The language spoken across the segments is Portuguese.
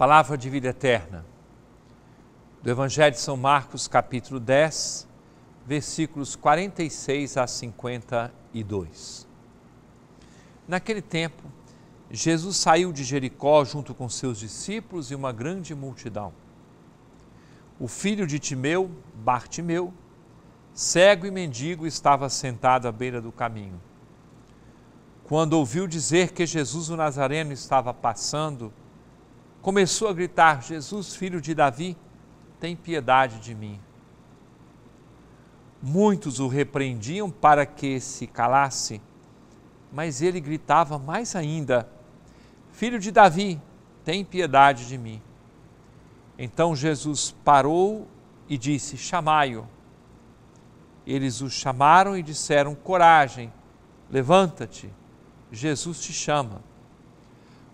Palavra de vida eterna. Do Evangelho de São Marcos, capítulo 10, versículos 46 a 52. Naquele tempo, Jesus saiu de Jericó junto com seus discípulos e uma grande multidão. O filho de Timeu, Bartimeu, cego e mendigo, estava sentado à beira do caminho. Quando ouviu dizer que Jesus o Nazareno estava passando, começou a gritar: Jesus, filho de Davi, tem piedade de mim. Muitos o repreendiam para que se calasse, mas ele gritava mais ainda: Filho de Davi, tem piedade de mim. Então Jesus parou e disse: Chamai-o. Eles o chamaram e disseram: Coragem, levanta-te, Jesus te chama.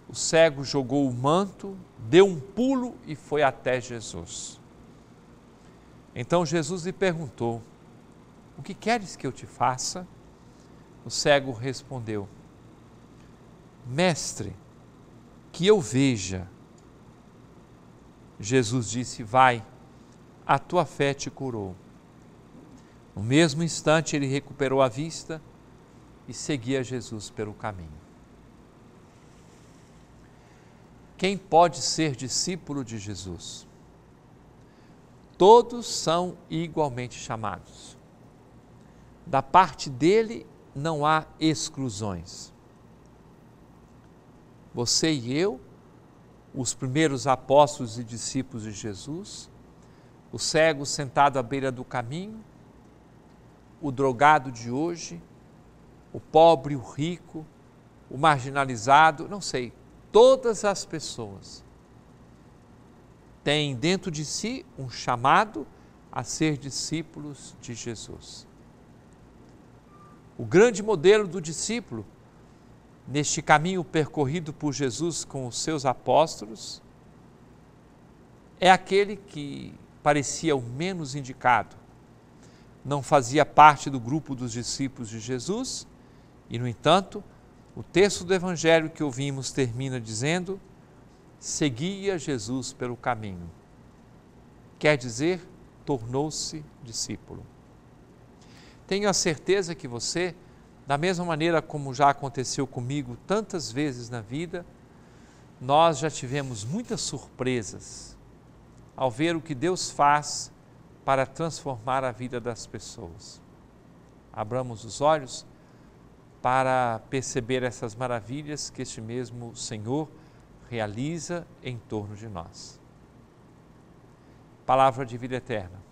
O cego jogou o manto, deu um pulo e foi até Jesus. Então Jesus lhe perguntou: O que queres que eu te faça? O cego respondeu: Mestre, que eu veja. Jesus disse: Vai, a tua fé te curou. No mesmo instante ele recuperou a vista e seguia Jesus pelo caminho. Quem pode ser discípulo de Jesus? Todos são igualmente chamados. Da parte dele não há exclusões. Você e eu, os primeiros apóstolos e discípulos de Jesus, o cego sentado à beira do caminho, o drogado de hoje, o pobre, o rico, o marginalizado, não sei, todas as pessoas têm dentro de si um chamado a ser discípulos de Jesus. O grande modelo do discípulo, neste caminho percorrido por Jesus com os seus apóstolos, é aquele que parecia o menos indicado. Não fazia parte do grupo dos discípulos de Jesus e, no entanto, o texto do Evangelho que ouvimos termina dizendo: seguia Jesus pelo caminho. Quer dizer, tornou-se discípulo. Tenho a certeza que você, da mesma maneira como já aconteceu comigo tantas vezes na vida, nós já tivemos muitas surpresas ao ver o que Deus faz para transformar a vida das pessoas. Abramos os olhos para perceber essas maravilhas que este mesmo Senhor realiza em torno de nós. Palavra de vida eterna